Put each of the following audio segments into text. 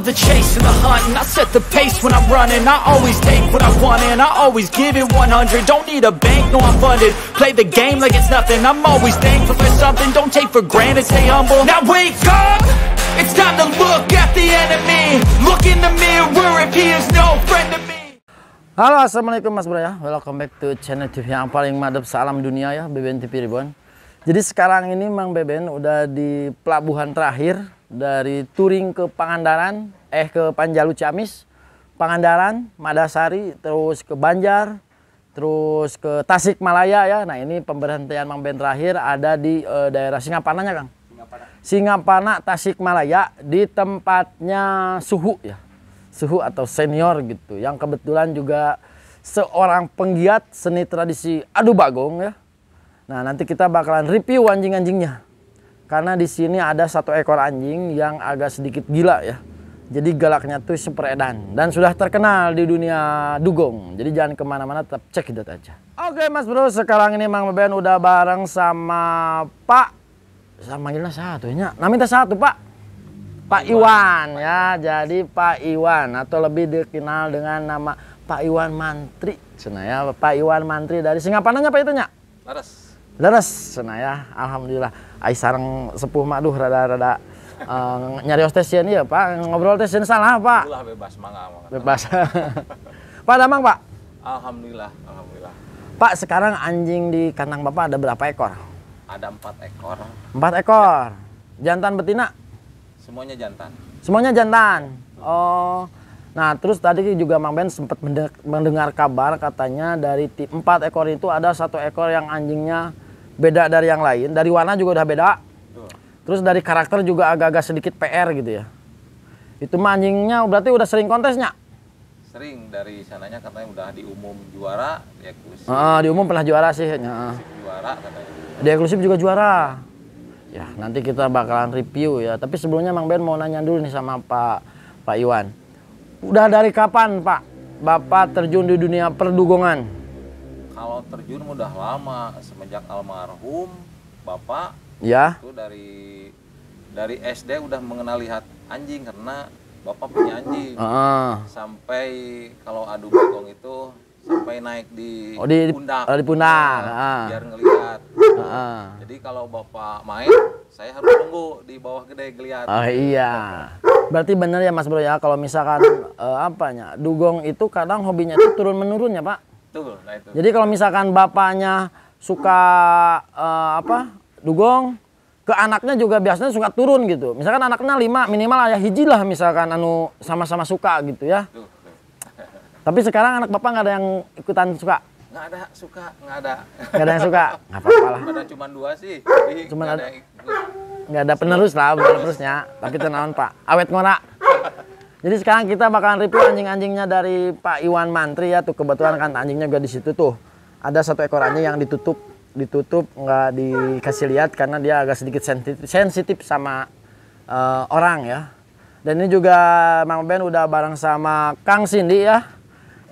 love the chase and the hunt And I set the pace when I'm running I always take what I want and I always give it 100 Don't need a bank, no I'm funded Play the game like it's nothing I'm always thankful for something Don't take for granted, stay humble Now wake up! It's time to look at the enemy Look in the mirror if he is no friend to me Halo Assalamualaikum Mas Bro ya Welcome back to channel TV yang paling madep salam dunia ya BBN TV Ribuan Jadi sekarang ini Mang BBN udah di pelabuhan terakhir dari touring ke Pangandaran eh ke Panjalu Ciamis, Pangandaran, Madasari, terus ke Banjar, terus ke Tasik Malaya ya. Nah ini pemberhentian Mang Ben terakhir ada di eh, daerah ya Kang. Singapana. Singapana Malaya di tempatnya Suhu ya. Suhu atau senior gitu yang kebetulan juga seorang penggiat seni tradisi adu bagong ya. Nah, nanti kita bakalan review anjing-anjingnya. Karena di sini ada satu ekor anjing yang agak sedikit gila ya. Jadi galaknya tuh super edan dan sudah terkenal di dunia dugong. Jadi jangan kemana-mana tetap cek itu aja. Oke mas bro sekarang ini Mang Beben udah bareng sama Pak. satu, manggilnya Nah minta satu Pak. Pak Iwan, ya. Jadi Pak Iwan atau lebih dikenal dengan nama Pak Iwan Mantri. Cina ya Pak Iwan Mantri dari Singapananya Pak itu nya? Laras. Laras Cina ya. Alhamdulillah. sarang sepuh maduh rada-rada uh, nyari station ya pak ngobrol station salah pak Itulah bebas mangga bebas pak damang pak alhamdulillah alhamdulillah pak sekarang anjing di kandang bapak ada berapa ekor ada empat ekor empat ekor ya. jantan betina semuanya jantan semuanya jantan oh nah terus tadi juga mang Ben sempat mendengar kabar katanya dari empat ekor itu ada satu ekor yang anjingnya beda dari yang lain dari warna juga udah beda Terus dari karakter juga agak-agak sedikit PR gitu ya. Itu mancingnya berarti udah sering kontesnya? Sering dari sananya katanya udah diumum juara, di Ah, diumum pernah juara sih. Ya. Juara katanya. Di eksklusif juga juara. Ya, nanti kita bakalan review ya. Tapi sebelumnya Mang Ben mau nanya dulu nih sama Pak Pak Iwan. Udah dari kapan, Pak? Bapak terjun di dunia perdugongan? Kalau terjun udah lama, semenjak almarhum Bapak ya itu dari dari SD udah mengenal lihat anjing karena bapak punya anjing uh. sampai kalau adu bokong itu sampai naik di oh, di pundak di pundak nah, biar ngelihat uh. jadi kalau bapak main saya harus tunggu di bawah gede ngelihat oh iya berarti benar ya mas bro ya kalau misalkan uh, apanya dugong itu kadang hobinya itu turun menurun ya pak Betul, nah itu. jadi kalau misalkan bapaknya suka uh, apa dugong ke anaknya juga biasanya suka turun gitu. Misalkan anaknya lima minimal ayah hiji lah misalkan anu sama-sama suka gitu ya. Tapi sekarang anak bapak nggak ada yang ikutan suka. Nggak ada suka, nggak ada. Nggak ada yang suka, nggak apa-apa lah. Ada cuma dua sih. cuma ada. Nggak ada penerus lah, penerusnya. Tapi tenang pak, awet ngora. Jadi sekarang kita bakalan review anjing-anjingnya dari Pak Iwan Mantri ya tuh kebetulan kan anjingnya juga di situ tuh. Ada satu ekor anjing yang ditutup ditutup nggak dikasih lihat karena dia agak sedikit sensitif, sensitif sama uh, orang ya. Dan ini juga Mang Ben udah bareng sama Kang Cindy ya.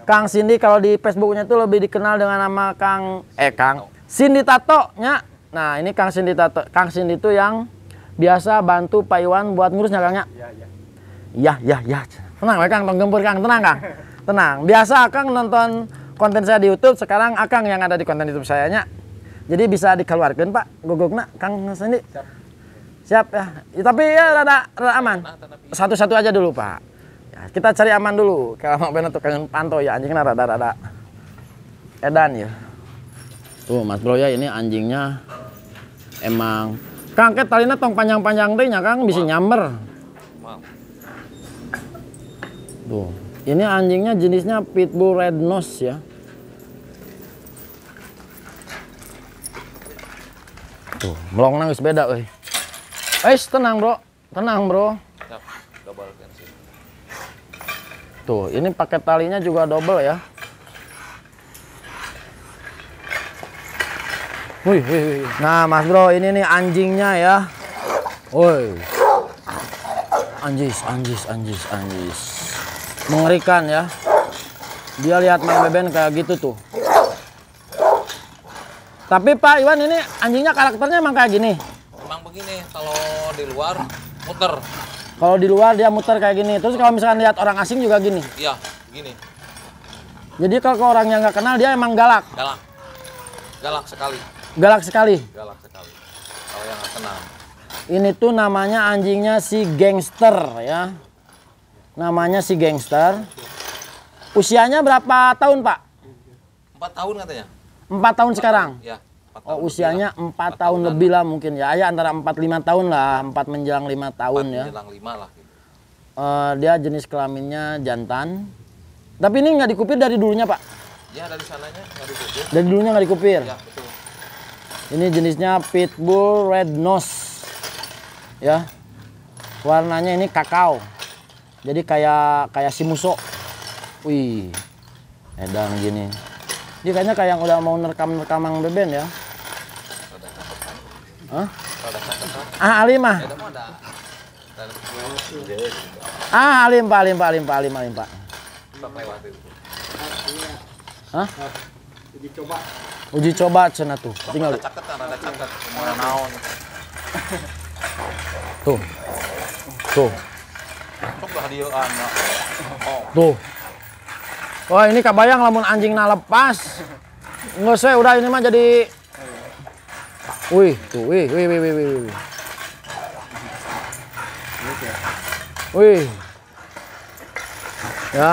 Kang Cindy kalau di Facebooknya itu lebih dikenal dengan nama Kang eh Kang Cindy Tato nya. Nah ini Kang Cindy Tato, Kang Cindy itu yang biasa bantu Pak Iwan buat ngurusnya Kang ya. ya ya ya. Tenang Kang, penggempur Kang, tenang Kang. Tenang. Biasa Kang nonton konten saya di YouTube, sekarang Akang yang ada di konten YouTube saya nya jadi bisa dikeluarkan Pak nak, Kang Sandi. Siap. Siap ya. ya tapi ya rada, rada aman. Satu-satu aja dulu Pak. Ya, kita cari aman dulu. Kalau mau benar tukang pantau ya anjingnya rada-rada edan ya. Tuh Mas Bro ya ini anjingnya emang Kang ket talina tong panjang-panjang deh ya Kang bisa nyamber. Tuh. Ini anjingnya jenisnya pitbull red nose ya. Tuh, melong nangis beda eh, eh tenang, Bro. Tenang, Bro. Tuh, ini pakai talinya juga double ya. Wih, wih, wih. Nah, Mas Bro, ini nih anjingnya ya. Woi. Anjis, anjis, anjis, anjis. Mengerikan ya. Dia lihat Mang Beben kayak gitu tuh. Tapi Pak Iwan ini anjingnya karakternya emang kayak gini. Emang begini, kalau di luar muter. Kalau di luar dia muter kayak gini. Terus kalau misalkan lihat orang asing juga gini. Iya, gini. Jadi kalau orang yang nggak kenal dia emang galak. Galak. Galak sekali. Galak sekali. Galak sekali. Kalau yang nggak kenal. Ini tuh namanya anjingnya si gangster ya. Namanya si gangster. Usianya berapa tahun, Pak? Empat tahun katanya. Empat tahun sekarang? Ya. Oh usianya empat tahun, tahun lebih lah mungkin ya. Ayah antara empat lima tahun lah, empat menjelang lima tahun 4 ya. Menjelang lima lah. Gitu. Uh, dia jenis kelaminnya jantan. Tapi ini nggak dikupir dari dulunya pak? Ya dari sananya nggak dikupir. Dari dulunya nggak dikupir. Ya betul. Ini jenisnya pitbull red nose. Ya. Warnanya ini kakao. Jadi kayak kayak si musuh. Wih. Edang gini. Ini kayaknya kayak yang udah mau nerekam-nerekam Mang Beben ya. Hah? Ah, Alim ah. Ah, Alim Pak, Alim Pak, Alim Pak, Alim, Alim Pak. Hah? Uji coba. Uji coba cina tuh. Tinggal. Tuh. Tuh. Ah, tuh. Wah ini kabayang lamun anjing na lepas. Nggak saya udah ini mah jadi. Wih tuh wih wih wih wih wih. Wih. wih. Ya.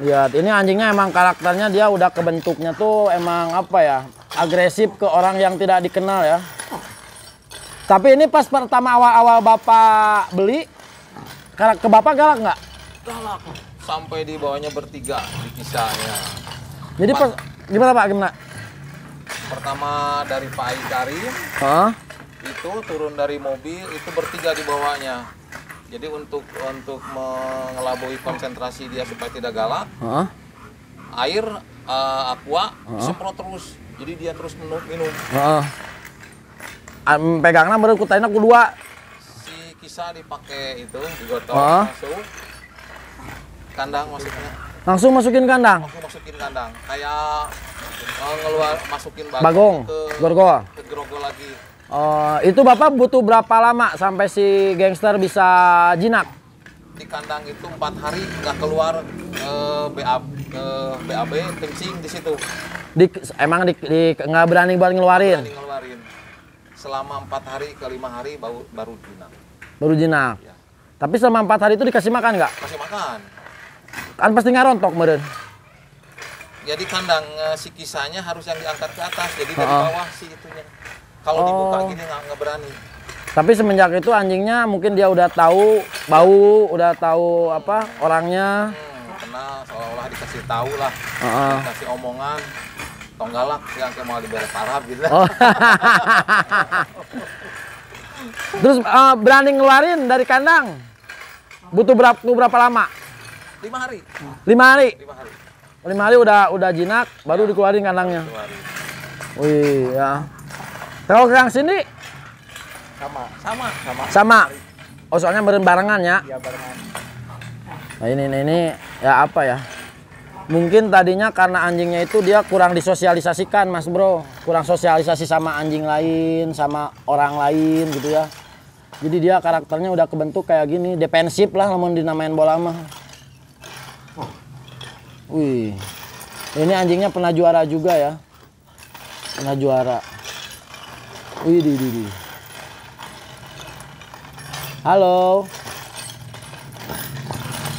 Lihat ini anjingnya emang karakternya dia udah kebentuknya tuh emang apa ya agresif ke orang yang tidak dikenal ya. Tapi ini pas pertama awal-awal bapak beli, ke bapak galak nggak? Galak sampai di bawahnya bertiga di kisahnya. Jadi pas, gimana Pak? Gimana? Pertama dari Pak Ikari. Huh? Itu turun dari mobil itu bertiga di bawahnya. Jadi untuk untuk mengelabui konsentrasi dia supaya tidak galak. Huh? Air uh, aqua huh? semprot terus. Jadi dia terus minum. minum. Huh? Ah, mm, pegangnya baru kutainnya aku Si kisah dipakai itu digotong huh? masuk kandang maksudnya langsung masukin kandang langsung masukin kandang kayak uh, ngeluar masukin bagong ke grogol ke grogol lagi uh, itu bapak butuh berapa lama sampai si gangster bisa jinak di kandang itu empat hari nggak keluar ke eh, BAB ke eh, BAB kencing di situ di, emang di, di nggak berani buat ngeluarin berani ngeluarin selama empat hari ke lima hari baru baru jinak baru jinak ya. tapi selama empat hari itu dikasih makan nggak kasih makan Kan pasti ngarontok meren. Jadi kandang uh, si kisahnya harus yang diangkat ke atas, jadi dari oh. bawah si itunya. Kalau oh. dibuka gini nggak berani. Tapi semenjak itu anjingnya mungkin dia udah tahu bau, udah tahu apa orangnya. Hmm, kenal, seolah-olah dikasih tahu lah, uh -uh. dikasih omongan tonggalak yang mau diberi parah gitu. Oh. Terus uh, berani ngeluarin dari kandang? Butuh berapa, butuh berapa lama? lima hari lima hari lima hari lima hari udah udah jinak baru ya, dikeluarin kandangnya wih ya kalau kerang sini sama sama sama sama oh soalnya barengan ya iya barengan nah ini, ini ini ya apa ya mungkin tadinya karena anjingnya itu dia kurang disosialisasikan mas bro kurang sosialisasi sama anjing lain sama orang lain gitu ya jadi dia karakternya udah kebentuk kayak gini defensif lah namun dinamain bola mah Wih. Ini anjingnya pernah juara juga ya. Pernah juara. Wih, di di di. Halo.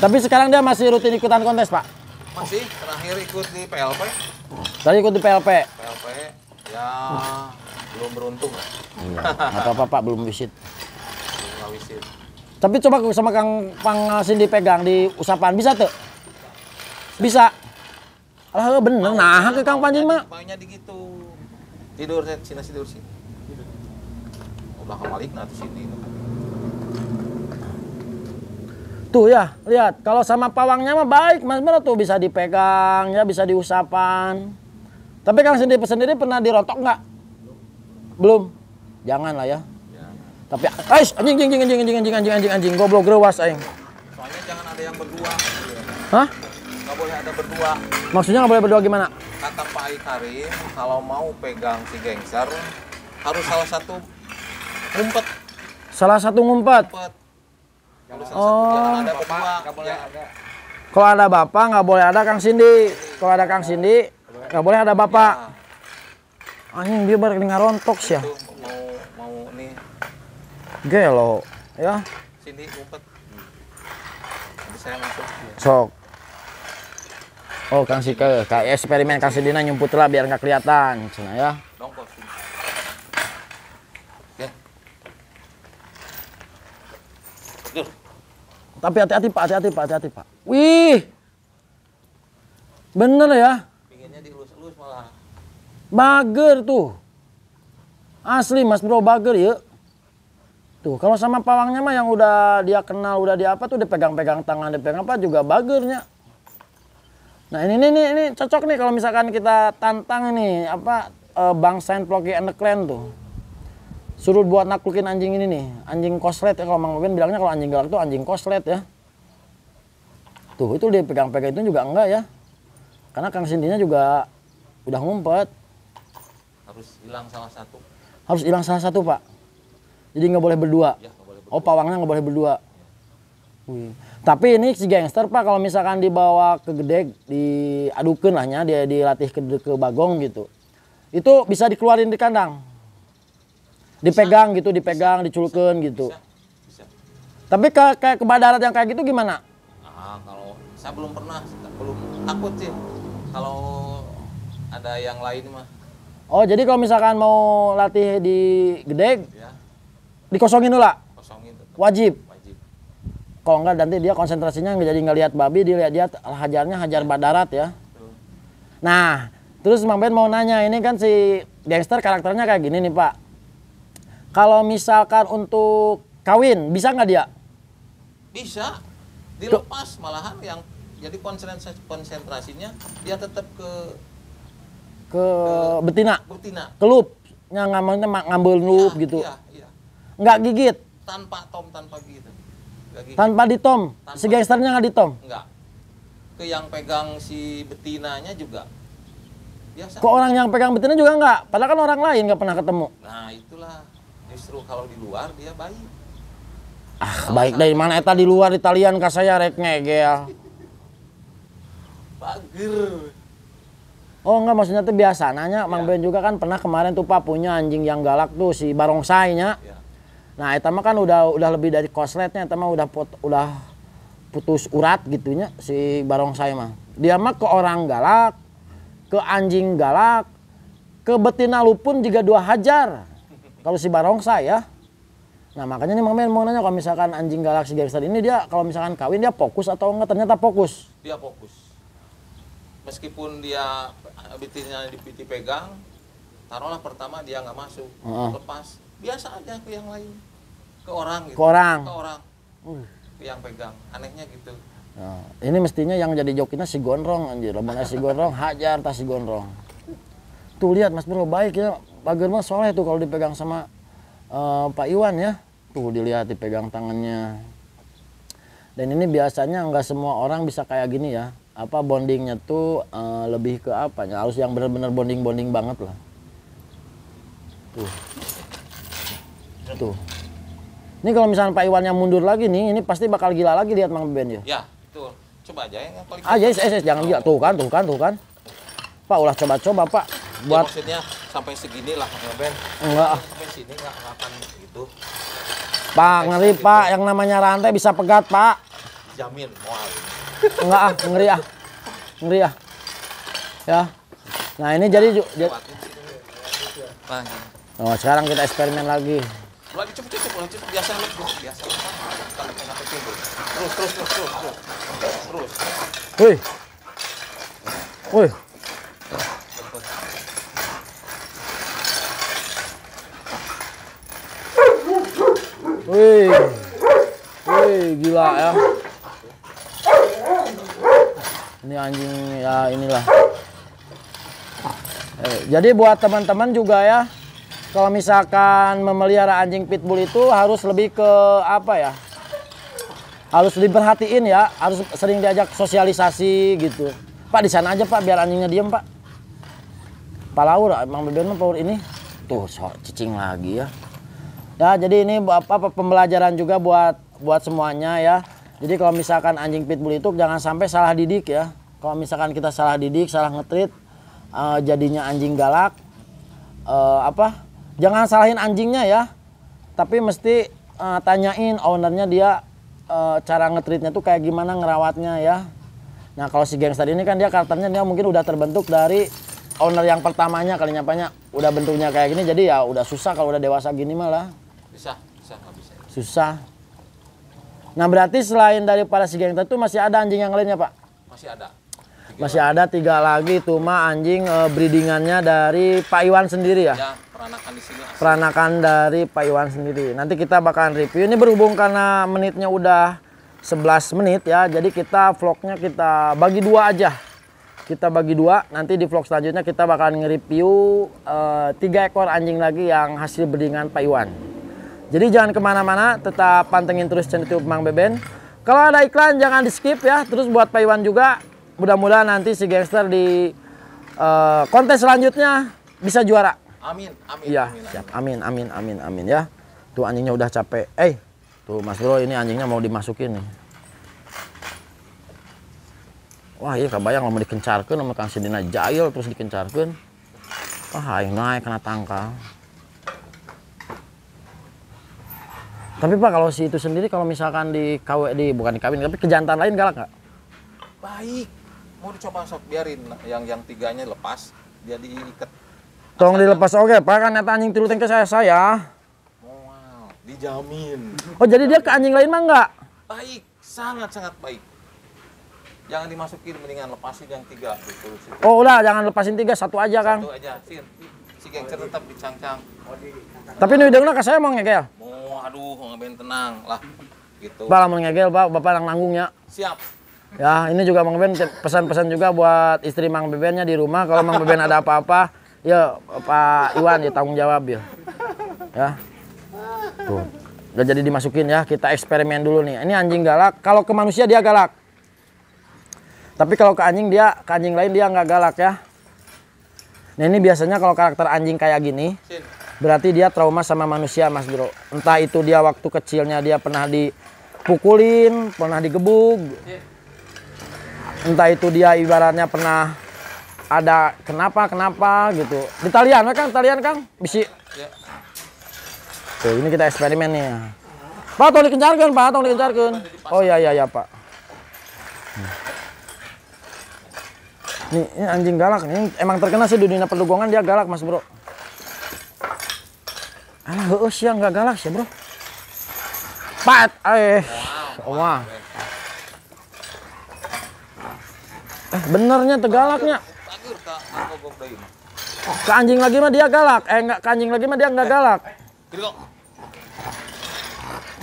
Tapi sekarang dia masih rutin ikutan kontes, Pak? Masih. Terakhir ikut di PLP. Tadi ikut di PLP. PLP ya belum beruntung lah. Iya. Enggak apa-apa, Pak, belum visit. Belum visit. Tapi coba sama Kang Pangasin dipegang di usapan bisa tuh? bisa lah bener nah ke ya, kang Panji mah banyak di gitu tidur saya sini tidur sini udah kembali nah sini tuh ya lihat kalau sama pawangnya mah baik mas bener tuh bisa dipegang ya bisa diusapan tapi kang sendiri sendiri pernah dirotok nggak belum ya. jangan lah ya, ya. tapi guys anjing anjing anjing anjing anjing anjing anjing anjing goblok gerewas aing soalnya jangan ada yang berdua hah nggak boleh ada berdua. Maksudnya nggak boleh berdua gimana? Kata Pak Ikarim kalau mau pegang si gengser, harus salah satu ngumpet. Salah satu ngumpet? ngumpet. oh. Satu, ada bapak, nggak boleh ya. ada. Kalau ada bapak nggak boleh ada Kang Cindy Kalau ada Kang Cindy nggak boleh ada bapak. Ya. Anjing dia baru balik rontok sih ya. Mau mau nih. Gelo ya. Sindi ngumpet. saya masuk. Sok. Oh, Kang Sike, kayak eksperimen Kang Sidina nyumput lah biar nggak kelihatan, cina ya. Tapi hati-hati Pak, hati-hati Pak, hati-hati Pak. Wih. Bener ya? Pinginnya dielus-elus malah. Bager tuh. Asli Mas Bro bager ya. Tuh, kalau sama pawangnya mah yang udah dia kenal, udah dia apa tuh dipegang-pegang tangan, dipegang apa juga bagernya. Nah ini nih ini, ini cocok nih kalau misalkan kita tantang nih apa uh, Bang Saint Plocky and the Clan tuh. Suruh buat naklukin anjing ini nih, anjing koslet ya kalau Mang Robin bilangnya kalau anjing galak tuh anjing koslet ya. Tuh itu dia pegang-pegang itu juga enggak ya. Karena Kang Sindinya juga udah ngumpet. Harus hilang salah satu. Harus hilang salah satu, Pak. Jadi nggak boleh berdua. Ya, boleh oh, berdua. Oh, pawangnya nggak boleh berdua. Hmm. Tapi ini si gangster pak kalau misalkan dibawa ke gede diadukan lahnya dia dilatih ke, ke bagong gitu. Itu bisa dikeluarin di kandang. Dipegang gitu, dipegang, diculukin gitu. Bisa. Bisa. Tapi ke, kayak ke darat yang kayak gitu gimana? Nah, kalau saya belum pernah, belum takut sih. Kalau ada yang lain mah. Oh, jadi kalau misalkan mau latih di gede, ya. dikosongin dulu lah. Wajib. Wajib kalau enggak nanti dia konsentrasinya nggak jadi ngelihat babi dilihat lihat dia hajarnya hajar badarat ya nah terus Mang Ben mau nanya ini kan si gangster karakternya kayak gini nih Pak kalau misalkan untuk kawin bisa nggak dia bisa dilepas malahan yang jadi konsentrasi konsentrasinya dia tetap ke ke, ke betina betina kelup yang ngambilnya ngambil iya, lup ya, gitu iya, iya. nggak gigit tanpa tom tanpa gigit. Tanpa ditom. Tanpa si gangsternya nggak ditom? Enggak. Ke yang pegang si betinanya juga. Biasa. Kok orang yang pegang betina juga enggak? Padahal kan orang lain nggak pernah ketemu. Nah, itulah. Justru kalau di luar dia baik. Ah, kalau baik dari mana eta di luar Italian kak saya rek ngegel. Bager. Oh enggak maksudnya tuh biasa nanya ya. Mang iya. Ben juga kan pernah kemarin tuh Pak punya anjing yang galak tuh si barongsainya. Ya Nah, itu mah kan udah udah lebih dari kosletnya, teman mah udah pot, udah putus urat gitunya si barong saya mah. Dia mah ke orang galak, ke anjing galak, ke betina lupun juga dua hajar. Kalau si barongsai ya. Nah, makanya nih mau nanya kalau misalkan anjing galak si Gavistar ini dia kalau misalkan kawin dia fokus atau enggak ternyata fokus. Dia fokus. Meskipun dia betinanya dipegang, taruhlah pertama dia nggak masuk, uh -huh. lepas biasa aja ke yang lain ke orang gitu. ke orang ke orang uh. ke yang pegang anehnya gitu Nah, ini mestinya yang jadi jokinya si gonrong anjir. Lemana si gonrong hajar tas si gonrong Tuh lihat Mas Bro baik ya. Pagar mah soleh tuh kalau dipegang sama uh, Pak Iwan ya. Tuh dilihat dipegang tangannya. Dan ini biasanya nggak semua orang bisa kayak gini ya. Apa bondingnya tuh uh, lebih ke apa? Harus yang benar-benar bonding-bonding banget lah. Tuh. Tuh. Ini kalau misalnya Pak Iwannya mundur lagi nih, ini pasti bakal gila lagi lihat Mang Beben ya. Ya, betul. Coba aja ya, yang paling Ah, yes, yes, yes. jangan gila. Tuh kan, tuh kan, tuh kan. Pak, ulah coba-coba, Pak. Ya, Buat ya, maksudnya sampai segini lah Mang Beben. Enggak. Sampai sini enggak akan gitu. Pak, ngeri, Pak. Gitu. Yang namanya rantai bisa pegat, Pak. Jamin, moal. Enggak ah, ngeri ah. Ngeri ah. Ya. Nah, ini nah, jadi, jadi... Nah, sekarang kita eksperimen lagi lagi cepet lagi cepet biasa lego biasa lego kalau kena kecil terus terus terus terus terus terus woi woi Wih, wih gila ya. Ini anjing ya inilah. Eh, jadi buat teman-teman juga ya, kalau misalkan memelihara anjing pitbull itu harus lebih ke apa ya? Harus diperhatiin ya, harus sering diajak sosialisasi gitu. Pak di sana aja Pak biar anjingnya diem Pak. Pak Laur, emang Beben mah Laur ini. Tuh, sok cicing lagi ya. Ya, jadi ini apa, apa pembelajaran juga buat buat semuanya ya. Jadi kalau misalkan anjing pitbull itu jangan sampai salah didik ya. Kalau misalkan kita salah didik, salah ngetrit, uh, jadinya anjing galak, uh, apa jangan salahin anjingnya ya tapi mesti uh, tanyain ownernya dia uh, cara ngetritnya tuh kayak gimana ngerawatnya ya nah kalau si gangster ini kan dia karakternya dia mungkin udah terbentuk dari owner yang pertamanya kali nyapanya udah bentuknya kayak gini jadi ya udah susah kalau udah dewasa gini malah bisa bisa nggak bisa susah nah berarti selain dari para si gangster itu masih ada anjing yang lainnya pak masih ada tiga masih lagi. ada tiga lagi cuma anjing e, breedingannya dari Pak Iwan sendiri ya, ya peranakan di sini? Asli. Peranakan dari Pak Iwan sendiri. Nanti kita bakalan review. Ini berhubung karena menitnya udah 11 menit ya. Jadi kita vlognya kita bagi dua aja. Kita bagi dua. Nanti di vlog selanjutnya kita bakalan nge-review eh, tiga ekor anjing lagi yang hasil berdingan Pak Iwan. Jadi jangan kemana-mana, tetap pantengin terus channel YouTube Mang Beben. Kalau ada iklan jangan di skip ya. Terus buat Pak Iwan juga, mudah-mudahan nanti si gangster di uh, eh, kontes selanjutnya bisa juara. Amin, amin. Iya, siap. Amin, amin, amin, amin ya. Tuh anjingnya udah capek. Eh, tuh Mas Bro ini anjingnya mau dimasukin nih. Wah iya kebayang mau dikencarkan sama Kang Sidina Jail terus dikencarkan. Wah ayo naik kena tangkal. Tapi Pak kalau si itu sendiri kalau misalkan di KW di bukan di kawin tapi kejantan lain galak nggak? Baik. Mau dicoba sok biarin yang yang tiganya lepas dia diikat Tolong dilepas oke, okay, Pak kan nyata anjing tilu ke saya saya. Wow, dijamin. Oh, jadi dia ke anjing lain mah enggak? Baik, sangat-sangat baik. Jangan dimasukin, mendingan lepasin yang tiga. Oh, udah, jangan lepasin tiga, satu aja, satu Kang. Satu aja, sir. Si gengcer tetap dicangcang. Tapi nu dengna ka saya mau ngegel. Mau, aduh, ngaben tenang lah. Gitu. Pak, mau ngegel, Pak, Bapak yang nanggungnya. Siap. Ya, ini juga Mang Beben pesan-pesan juga buat istri Mang Bebennya di rumah kalau Mang Beben ada apa-apa ya Pak Iwan ya tanggung jawab ya. Ya. Tuh. Udah jadi dimasukin ya, kita eksperimen dulu nih. Ini anjing galak, kalau ke manusia dia galak. Tapi kalau ke anjing dia, ke anjing lain dia nggak galak ya. Nah ini biasanya kalau karakter anjing kayak gini, berarti dia trauma sama manusia Mas Bro. Entah itu dia waktu kecilnya dia pernah dipukulin, pernah digebuk. Entah itu dia ibaratnya pernah ada kenapa kenapa gitu di talian kan talian kang bisi ya. ini kita eksperimen nih ya. pak tolong dikencarkan pak tolong dikencarkan oh iya iya ya pak nih ini anjing galak nih. emang terkena sih di dunia perdugongan dia galak mas bro Ah, oh siang nggak galak sih bro pat eh wow, eh benernya tegalaknya Oh, ke anjing lagi mah dia galak. Eh enggak ke anjing lagi mah dia enggak galak.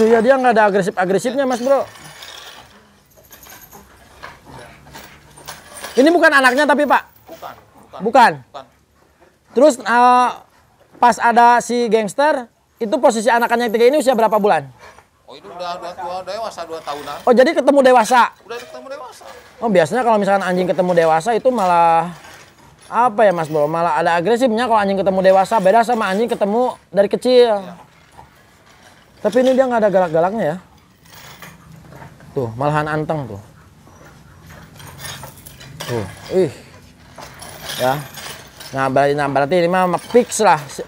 Tuh ya dia enggak ada agresif-agresifnya, Mas Bro. Ini bukan anaknya tapi, Pak. Bukan. Bukan. bukan. bukan. Terus uh, pas ada si gangster, itu posisi anakannya yang tiga ini usia berapa bulan? Oh itu udah, udah tua, dewasa dua tahunan. Oh jadi ketemu dewasa? Udah ketemu dewasa. Oh biasanya kalau misalkan anjing ketemu dewasa itu malah apa ya Mas Bro? Malah ada agresifnya kalau anjing ketemu dewasa beda sama anjing ketemu dari kecil. Ya. Tapi ini dia nggak ada galak-galaknya ya. Tuh, malahan anteng tuh. Tuh, ih. Ya. Nah, berarti, nah, berarti ini mah fix lah. Si,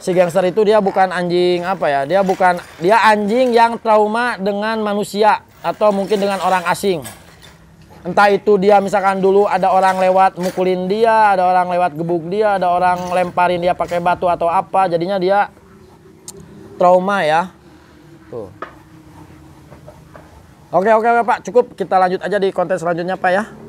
si gangster itu dia bukan anjing apa ya? Dia bukan dia anjing yang trauma dengan manusia atau mungkin dengan orang asing entah itu dia misalkan dulu ada orang lewat mukulin dia, ada orang lewat gebuk dia, ada orang lemparin dia pakai batu atau apa, jadinya dia trauma ya. Tuh. Oke, oke, oke Pak, cukup kita lanjut aja di konten selanjutnya Pak ya.